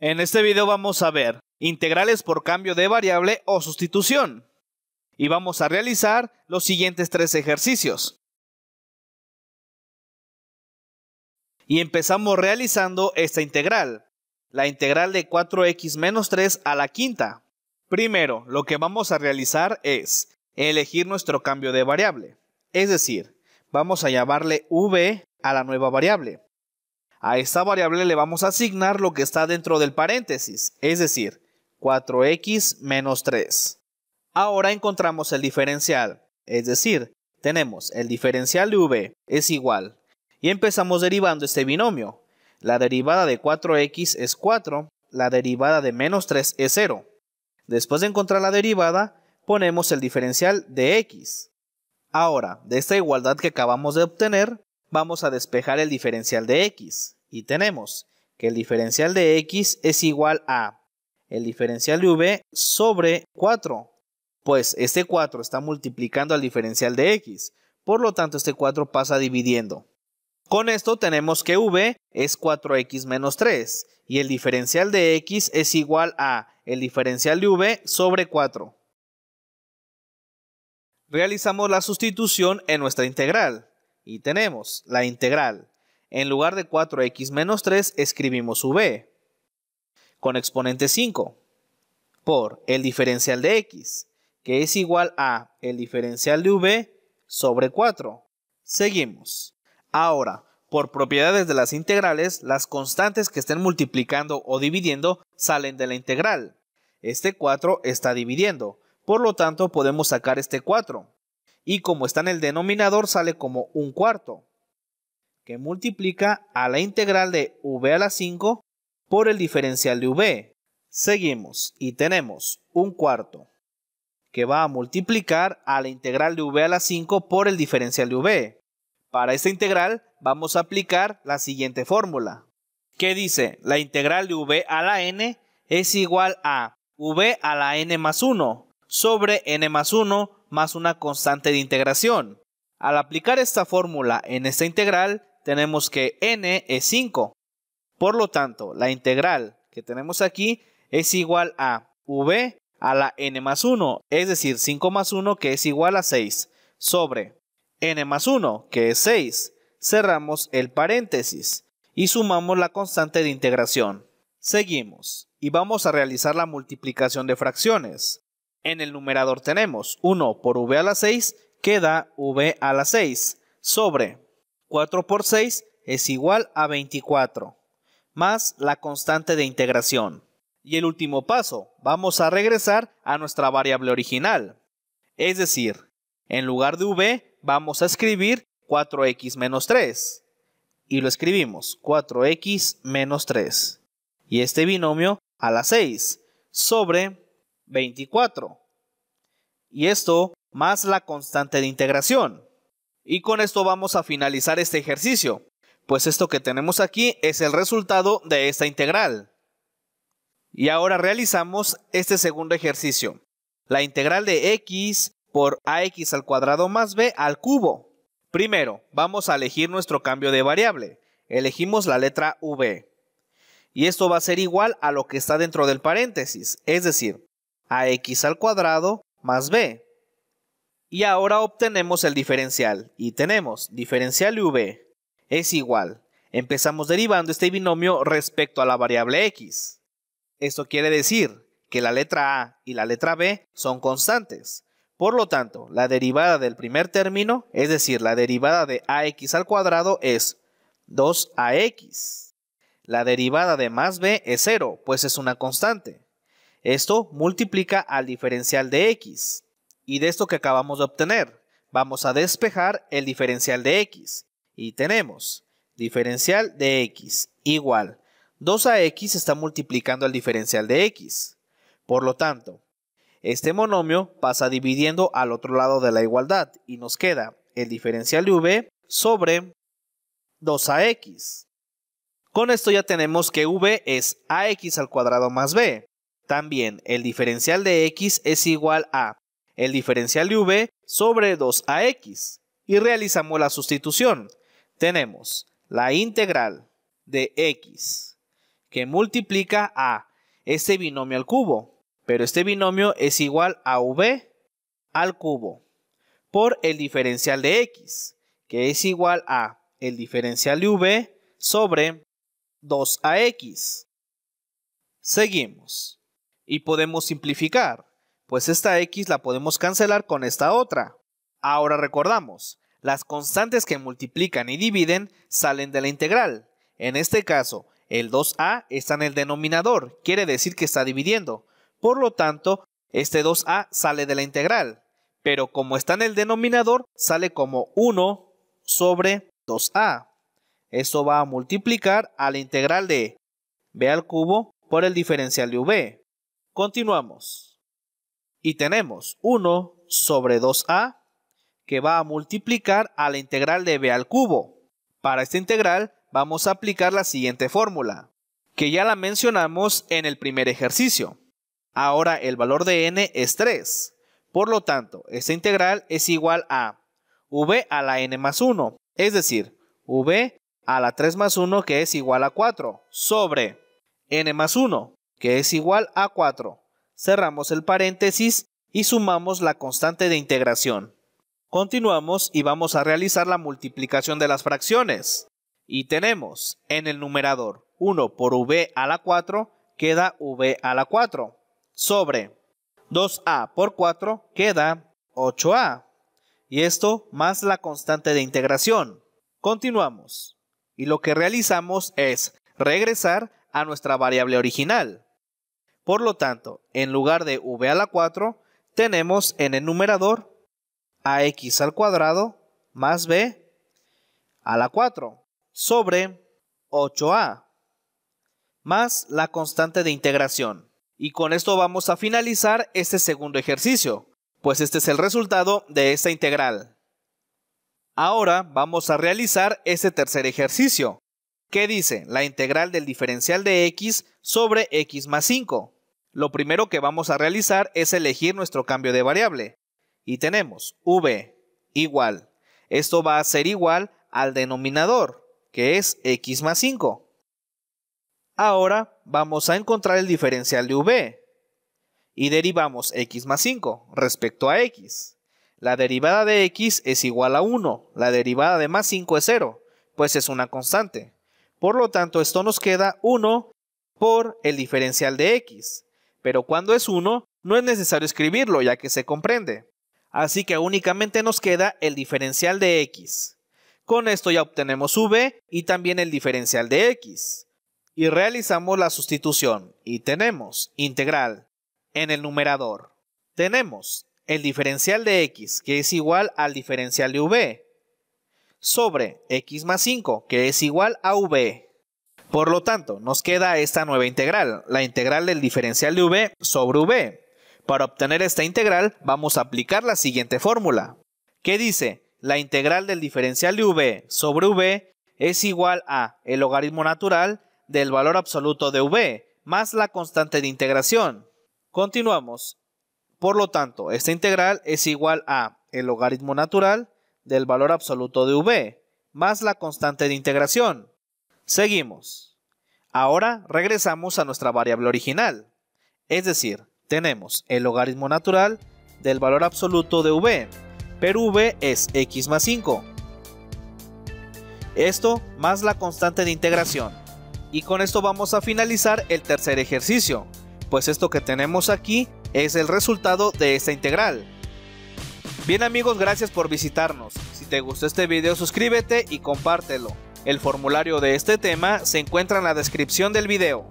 En este video vamos a ver integrales por cambio de variable o sustitución. Y vamos a realizar los siguientes tres ejercicios. Y empezamos realizando esta integral, la integral de 4x menos 3 a la quinta. Primero, lo que vamos a realizar es elegir nuestro cambio de variable, es decir, vamos a llamarle v a la nueva variable. A esta variable le vamos a asignar lo que está dentro del paréntesis, es decir, 4x menos 3. Ahora encontramos el diferencial, es decir, tenemos el diferencial de v es igual, y empezamos derivando este binomio. La derivada de 4x es 4, la derivada de menos 3 es 0. Después de encontrar la derivada, ponemos el diferencial de x. Ahora, de esta igualdad que acabamos de obtener, vamos a despejar el diferencial de x. Y tenemos que el diferencial de x es igual a el diferencial de v sobre 4. Pues este 4 está multiplicando al diferencial de x. Por lo tanto, este 4 pasa dividiendo. Con esto tenemos que v es 4x menos 3 y el diferencial de x es igual a el diferencial de v sobre 4. Realizamos la sustitución en nuestra integral y tenemos la integral. En lugar de 4x menos 3 escribimos v con exponente 5 por el diferencial de x, que es igual a el diferencial de v sobre 4. Seguimos. Ahora, por propiedades de las integrales, las constantes que estén multiplicando o dividiendo salen de la integral. Este 4 está dividiendo, por lo tanto podemos sacar este 4 y como está en el denominador sale como un cuarto, que multiplica a la integral de v a la 5 por el diferencial de v. Seguimos y tenemos un cuarto que va a multiplicar a la integral de v a la 5 por el diferencial de v. Para esta integral vamos a aplicar la siguiente fórmula, que dice la integral de v a la n es igual a v a la n más 1 sobre n más 1 más una constante de integración. Al aplicar esta fórmula en esta integral, tenemos que n es 5. Por lo tanto, la integral que tenemos aquí es igual a v a la n más 1, es decir, 5 más 1 que es igual a 6, sobre n más 1 que es 6. Cerramos el paréntesis y sumamos la constante de integración. Seguimos y vamos a realizar la multiplicación de fracciones. En el numerador tenemos 1 por v a la 6, queda v a la 6, sobre 4 por 6 es igual a 24, más la constante de integración. Y el último paso, vamos a regresar a nuestra variable original. Es decir, en lugar de v vamos a escribir 4x menos 3. Y lo escribimos 4x menos 3. Y este binomio a la 6 sobre 24. Y esto más la constante de integración. Y con esto vamos a finalizar este ejercicio, pues esto que tenemos aquí es el resultado de esta integral. Y ahora realizamos este segundo ejercicio, la integral de x por ax al cuadrado más b al cubo. Primero, vamos a elegir nuestro cambio de variable. Elegimos la letra v. Y esto va a ser igual a lo que está dentro del paréntesis, es decir, x al cuadrado más b. Y ahora obtenemos el diferencial y tenemos diferencial v es igual. Empezamos derivando este binomio respecto a la variable x. Esto quiere decir que la letra a y la letra b son constantes. Por lo tanto, la derivada del primer término, es decir, la derivada de ax al cuadrado es 2ax. La derivada de más b es 0, pues es una constante. Esto multiplica al diferencial de x. Y de esto que acabamos de obtener, vamos a despejar el diferencial de x. Y tenemos diferencial de x igual 2ax está multiplicando al diferencial de x. Por lo tanto, este monomio pasa dividiendo al otro lado de la igualdad y nos queda el diferencial de v sobre 2ax. Con esto ya tenemos que v es ax al cuadrado más b, también el diferencial de x es igual a el diferencial de v sobre 2ax. Y realizamos la sustitución. Tenemos la integral de x que multiplica a este binomio al cubo. Pero este binomio es igual a v al cubo por el diferencial de x, que es igual a el diferencial de v sobre 2ax. Seguimos y podemos simplificar, pues esta x la podemos cancelar con esta otra. Ahora recordamos, las constantes que multiplican y dividen salen de la integral. En este caso, el 2a está en el denominador, quiere decir que está dividiendo. Por lo tanto, este 2a sale de la integral, pero como está en el denominador, sale como 1 sobre 2a. Esto va a multiplicar a la integral de b al cubo por el diferencial de v. Continuamos. Y tenemos 1 sobre 2a que va a multiplicar a la integral de b al cubo. Para esta integral vamos a aplicar la siguiente fórmula, que ya la mencionamos en el primer ejercicio. Ahora el valor de n es 3. Por lo tanto, esta integral es igual a v a la n más 1, es decir, v a la 3 más 1 que es igual a 4, sobre n más 1 que es igual a 4. Cerramos el paréntesis y sumamos la constante de integración. Continuamos y vamos a realizar la multiplicación de las fracciones. Y tenemos en el numerador 1 por v a la 4 queda v a la 4 sobre 2a por 4 queda 8a. Y esto más la constante de integración. Continuamos. Y lo que realizamos es regresar a nuestra variable original. Por lo tanto, en lugar de v a la 4, tenemos en el numerador ax al cuadrado más b a la 4 sobre 8a más la constante de integración. Y con esto vamos a finalizar este segundo ejercicio, pues este es el resultado de esta integral. Ahora vamos a realizar este tercer ejercicio, ¿Qué dice la integral del diferencial de x sobre x más 5. Lo primero que vamos a realizar es elegir nuestro cambio de variable. Y tenemos v igual. Esto va a ser igual al denominador, que es x más 5. Ahora vamos a encontrar el diferencial de v. Y derivamos x más 5 respecto a x. La derivada de x es igual a 1. La derivada de más 5 es 0, pues es una constante. Por lo tanto, esto nos queda 1 por el diferencial de x pero cuando es 1, no es necesario escribirlo ya que se comprende. Así que únicamente nos queda el diferencial de x. Con esto ya obtenemos v y también el diferencial de x. Y realizamos la sustitución y tenemos integral en el numerador. Tenemos el diferencial de x que es igual al diferencial de v sobre x más 5 que es igual a v por lo tanto, nos queda esta nueva integral, la integral del diferencial de v sobre v. Para obtener esta integral, vamos a aplicar la siguiente fórmula, que dice, la integral del diferencial de v sobre v es igual a el logaritmo natural del valor absoluto de v, más la constante de integración. Continuamos. Por lo tanto, esta integral es igual a el logaritmo natural del valor absoluto de v, más la constante de integración. Seguimos. Ahora regresamos a nuestra variable original, es decir, tenemos el logaritmo natural del valor absoluto de v, pero v es x más 5. Esto más la constante de integración. Y con esto vamos a finalizar el tercer ejercicio, pues esto que tenemos aquí es el resultado de esta integral. Bien amigos, gracias por visitarnos. Si te gustó este video suscríbete y compártelo. El formulario de este tema se encuentra en la descripción del video.